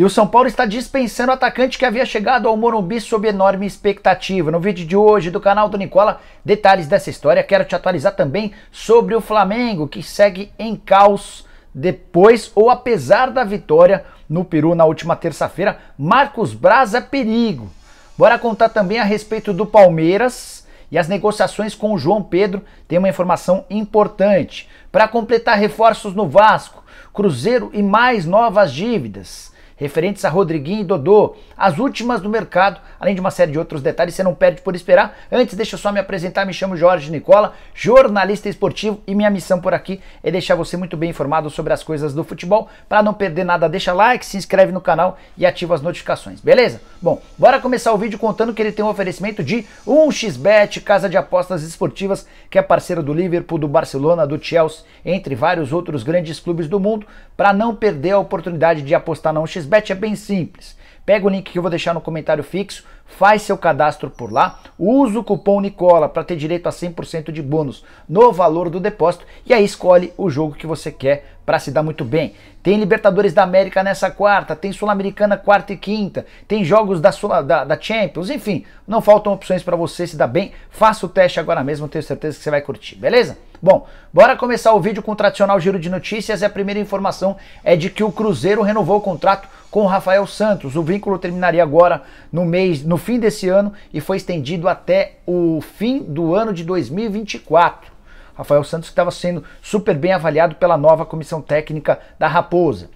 E o São Paulo está dispensando o atacante que havia chegado ao Morumbi sob enorme expectativa. No vídeo de hoje do canal do Nicola, detalhes dessa história. Quero te atualizar também sobre o Flamengo, que segue em caos depois ou apesar da vitória no Peru na última terça-feira. Marcos Braz é perigo. Bora contar também a respeito do Palmeiras e as negociações com o João Pedro. Tem uma informação importante. Para completar reforços no Vasco, Cruzeiro e mais novas dívidas referentes a Rodriguinho e Dodô, as últimas do mercado, além de uma série de outros detalhes, você não perde por esperar. Antes, deixa eu só me apresentar, me chamo Jorge Nicola, jornalista esportivo e minha missão por aqui é deixar você muito bem informado sobre as coisas do futebol. Para não perder nada, deixa like, se inscreve no canal e ativa as notificações, beleza? Bom, bora começar o vídeo contando que ele tem um oferecimento de 1xBet, casa de apostas esportivas, que é parceiro do Liverpool, do Barcelona, do Chelsea, entre vários outros grandes clubes do mundo. Para não perder a oportunidade de apostar na 1xBet, bet é bem simples. Pega o link que eu vou deixar no comentário fixo, faz seu cadastro por lá, usa o cupom Nicola para ter direito a 100% de bônus no valor do depósito e aí escolhe o jogo que você quer para se dar muito bem. Tem Libertadores da América nessa quarta, tem Sul-Americana quarta e quinta, tem jogos da, Sul, da, da Champions, enfim, não faltam opções para você se dar bem. Faça o teste agora mesmo, tenho certeza que você vai curtir, beleza? Bom, bora começar o vídeo com o tradicional giro de notícias e a primeira informação é de que o Cruzeiro renovou o contrato com o Rafael Santos. O vínculo terminaria agora no mês, no fim desse ano e foi estendido até o fim do ano de 2024. Rafael Santos estava sendo super bem avaliado pela nova comissão técnica da Raposa.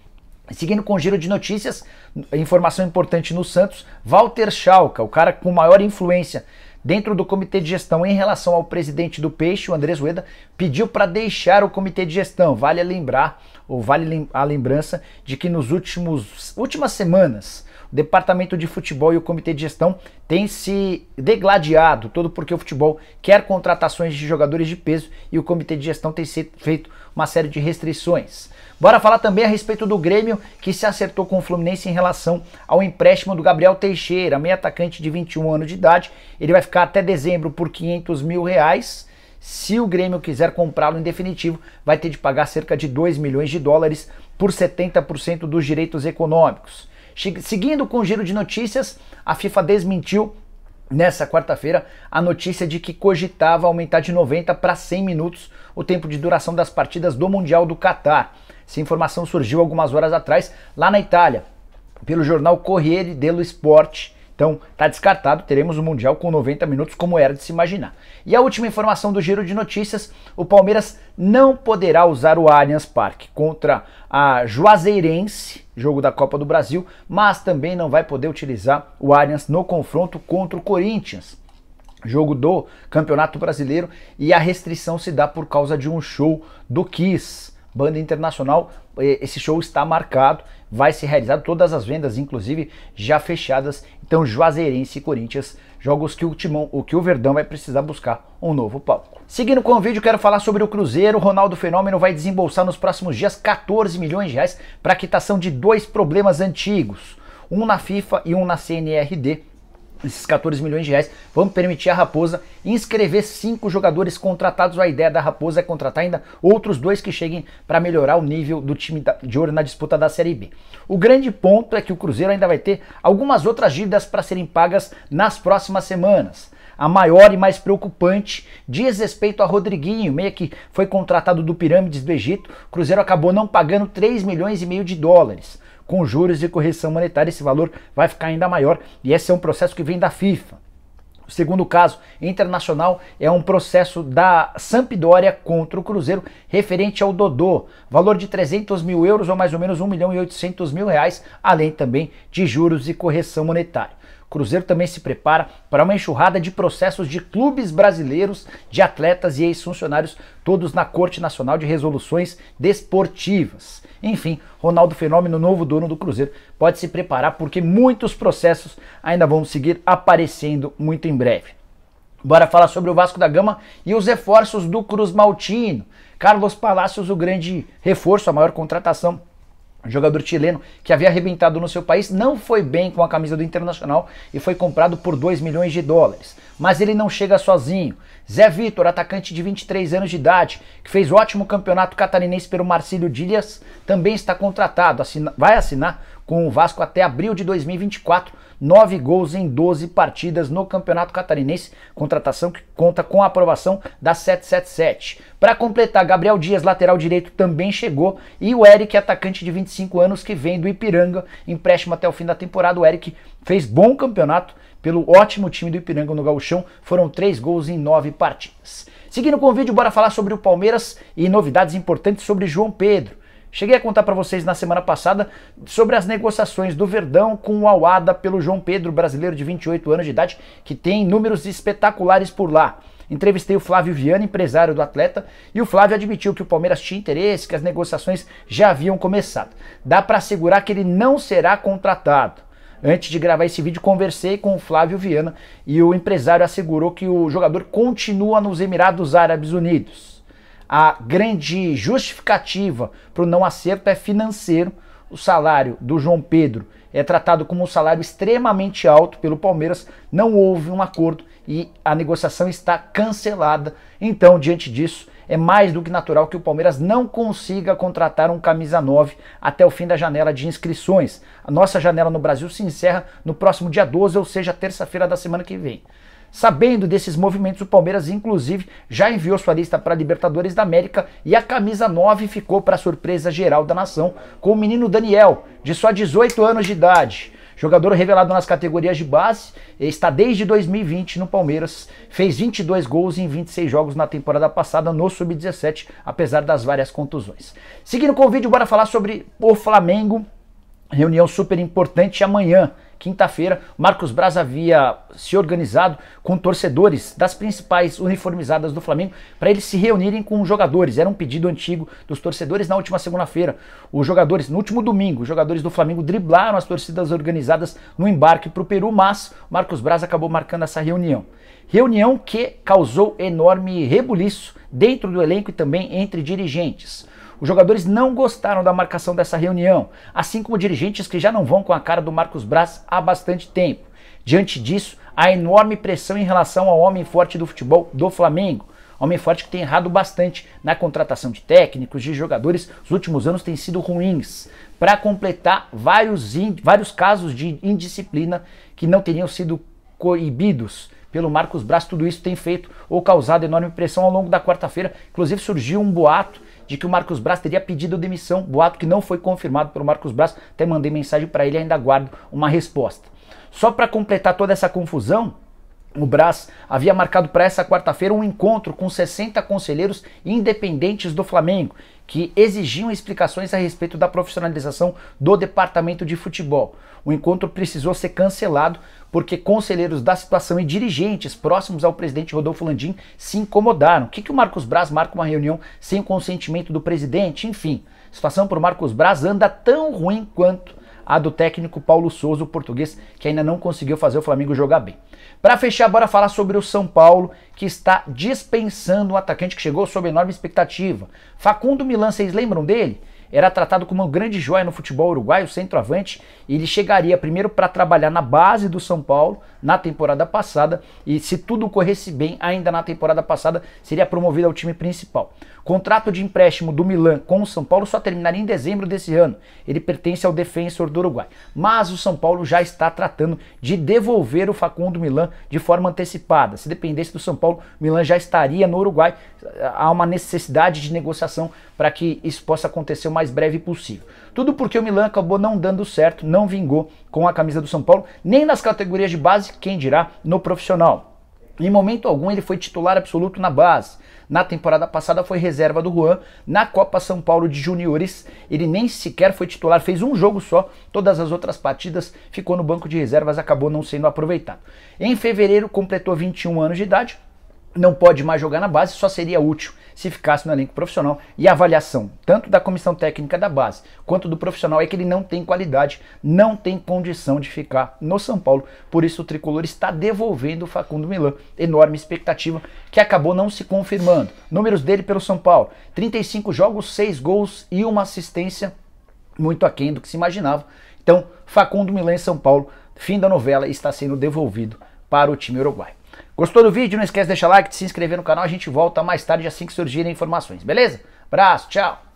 Seguindo com o giro de notícias, informação importante no Santos, Walter Schalke, o cara com maior influência dentro do comitê de gestão em relação ao presidente do Peixe, o Andrés Ueda pediu para deixar o comitê de gestão. Vale lembrar, ou vale a lembrança, de que nos últimos últimas semanas departamento de futebol e o comitê de gestão têm se degladiado, todo porque o futebol quer contratações de jogadores de peso e o comitê de gestão tem feito uma série de restrições. Bora falar também a respeito do Grêmio que se acertou com o Fluminense em relação ao empréstimo do Gabriel Teixeira, meio atacante de 21 anos de idade. Ele vai ficar até dezembro por 500 mil reais. Se o Grêmio quiser comprá-lo em definitivo, vai ter de pagar cerca de 2 milhões de dólares por 70% dos direitos econômicos. Seguindo com o giro de notícias, a FIFA desmentiu nessa quarta-feira a notícia de que cogitava aumentar de 90 para 100 minutos o tempo de duração das partidas do Mundial do Catar. Essa informação surgiu algumas horas atrás lá na Itália, pelo jornal Corriere dello Sport, então, está descartado, teremos o Mundial com 90 minutos, como era de se imaginar. E a última informação do giro de notícias: o Palmeiras não poderá usar o Allianz Parque contra a Juazeirense, jogo da Copa do Brasil, mas também não vai poder utilizar o Allianz no confronto contra o Corinthians jogo do Campeonato Brasileiro e a restrição se dá por causa de um show do Kiss, banda internacional. Eh, esse show está marcado, vai ser realizado, todas as vendas, inclusive, já fechadas então, Juazeirense e Corinthians, jogos que o Timão, o que o Verdão vai precisar buscar um novo palco. Seguindo com o vídeo, quero falar sobre o Cruzeiro. Ronaldo Fenômeno vai desembolsar nos próximos dias 14 milhões de reais para quitação de dois problemas antigos, um na FIFA e um na CNRD, esses 14 milhões de reais vão permitir à Raposa inscrever cinco jogadores contratados. A ideia da Raposa é contratar ainda outros dois que cheguem para melhorar o nível do time de ouro na disputa da Série B. O grande ponto é que o Cruzeiro ainda vai ter algumas outras dívidas para serem pagas nas próximas semanas. A maior e mais preocupante diz respeito a Rodriguinho, meia que foi contratado do Pirâmides do Egito. O Cruzeiro acabou não pagando 3 milhões e meio de dólares com juros e correção monetária, esse valor vai ficar ainda maior e esse é um processo que vem da FIFA. O segundo caso internacional é um processo da Sampdoria contra o Cruzeiro referente ao Dodô, valor de 300 mil euros ou mais ou menos 1 milhão e 800 mil reais, além também de juros e correção monetária. Cruzeiro também se prepara para uma enxurrada de processos de clubes brasileiros, de atletas e ex-funcionários, todos na Corte Nacional de Resoluções Desportivas. Enfim, Ronaldo Fenômeno, novo dono do Cruzeiro, pode se preparar porque muitos processos ainda vão seguir aparecendo muito em breve. Bora falar sobre o Vasco da Gama e os reforços do Cruz Maltino. Carlos Palacios, o grande reforço, a maior contratação um jogador chileno que havia arrebentado no seu país, não foi bem com a camisa do Internacional e foi comprado por 2 milhões de dólares. Mas ele não chega sozinho. Zé Vitor, atacante de 23 anos de idade, que fez ótimo campeonato catarinense pelo Marcílio Dias, também está contratado, assina vai assinar com o Vasco até abril de 2024 9 gols em 12 partidas no Campeonato Catarinense, contratação que conta com a aprovação da 777. Para completar, Gabriel Dias, lateral direito, também chegou e o Eric, atacante de 25 anos que vem do Ipiranga, empréstimo até o fim da temporada. O Eric fez bom campeonato pelo ótimo time do Ipiranga no Gauchão, foram 3 gols em 9 partidas. Seguindo com o vídeo, bora falar sobre o Palmeiras e novidades importantes sobre João Pedro. Cheguei a contar para vocês na semana passada sobre as negociações do Verdão com o Alada pelo João Pedro, brasileiro de 28 anos de idade, que tem números espetaculares por lá. Entrevistei o Flávio Viana, empresário do atleta, e o Flávio admitiu que o Palmeiras tinha interesse, que as negociações já haviam começado. Dá para assegurar que ele não será contratado. Antes de gravar esse vídeo, conversei com o Flávio Viana e o empresário assegurou que o jogador continua nos Emirados Árabes Unidos a grande justificativa para o não acerto é financeiro. O salário do João Pedro é tratado como um salário extremamente alto pelo Palmeiras, não houve um acordo e a negociação está cancelada. Então, diante disso, é mais do que natural que o Palmeiras não consiga contratar um camisa 9 até o fim da janela de inscrições. A nossa janela no Brasil se encerra no próximo dia 12, ou seja, terça-feira da semana que vem. Sabendo desses movimentos, o Palmeiras, inclusive, já enviou sua lista para a Libertadores da América e a camisa 9 ficou para surpresa geral da nação com o menino Daniel, de só 18 anos de idade. Jogador revelado nas categorias de base, está desde 2020 no Palmeiras, fez 22 gols em 26 jogos na temporada passada no Sub-17, apesar das várias contusões. Seguindo com o vídeo, bora falar sobre o Flamengo, reunião super importante amanhã quinta-feira, Marcos Braz havia se organizado com torcedores das principais uniformizadas do Flamengo para eles se reunirem com os jogadores. Era um pedido antigo dos torcedores na última segunda-feira. Os jogadores, no último domingo, os jogadores do Flamengo driblaram as torcidas organizadas no embarque para o Peru, mas Marcos Braz acabou marcando essa reunião. Reunião que causou enorme rebuliço dentro do elenco e também entre dirigentes. Os jogadores não gostaram da marcação dessa reunião, assim como dirigentes que já não vão com a cara do Marcos Braz há bastante tempo. Diante disso, há enorme pressão em relação ao homem forte do futebol do Flamengo. Homem forte que tem errado bastante na contratação de técnicos, de jogadores, os últimos anos têm sido ruins. Para completar, vários, vários casos de indisciplina que não teriam sido coibidos pelo Marcos Braz, tudo isso tem feito ou causado enorme pressão ao longo da quarta-feira. Inclusive surgiu um boato de que o Marcos Braz teria pedido demissão, boato que não foi confirmado pelo Marcos Braz, até mandei mensagem para ele, ainda aguardo uma resposta. Só para completar toda essa confusão, o Brás havia marcado para essa quarta-feira um encontro com 60 conselheiros independentes do Flamengo, que exigiam explicações a respeito da profissionalização do departamento de futebol. O encontro precisou ser cancelado porque conselheiros da situação e dirigentes próximos ao presidente Rodolfo Landim se incomodaram. O que, que o Marcos Braz marca uma reunião sem o consentimento do presidente? Enfim, a situação para o Marcos Braz anda tão ruim quanto a do técnico Paulo Souza, o português, que ainda não conseguiu fazer o Flamengo jogar bem. Para fechar, bora falar sobre o São Paulo, que está dispensando um atacante que chegou sob enorme expectativa. Facundo Milan, vocês lembram dele? era tratado como uma grande joia no futebol uruguaio, centroavante, e ele chegaria primeiro para trabalhar na base do São Paulo na temporada passada, e se tudo corresse bem, ainda na temporada passada, seria promovido ao time principal. Contrato de empréstimo do Milan com o São Paulo só terminaria em dezembro desse ano. Ele pertence ao defensor do Uruguai. Mas o São Paulo já está tratando de devolver o Facundo Milan de forma antecipada. Se dependesse do São Paulo, Milan já estaria no Uruguai. Há uma necessidade de negociação para que isso possa acontecer o mais mais breve possível. Tudo porque o Milan acabou não dando certo, não vingou com a camisa do São Paulo, nem nas categorias de base, quem dirá no profissional. Em momento algum ele foi titular absoluto na base. Na temporada passada foi reserva do Juan. Na Copa São Paulo de Juniores ele nem sequer foi titular, fez um jogo só. Todas as outras partidas ficou no banco de reservas, acabou não sendo aproveitado. Em fevereiro completou 21 anos de idade, não pode mais jogar na base, só seria útil se ficasse no elenco profissional. E a avaliação, tanto da comissão técnica da base quanto do profissional, é que ele não tem qualidade, não tem condição de ficar no São Paulo. Por isso, o tricolor está devolvendo o Facundo Milan. Enorme expectativa que acabou não se confirmando. Números dele pelo São Paulo: 35 jogos, 6 gols e uma assistência, muito aquém do que se imaginava. Então, Facundo Milan em São Paulo, fim da novela, está sendo devolvido para o time uruguaio. Gostou do vídeo? Não esquece de deixar like, de se inscrever no canal. A gente volta mais tarde assim que surgirem informações, beleza? Abraço, tchau!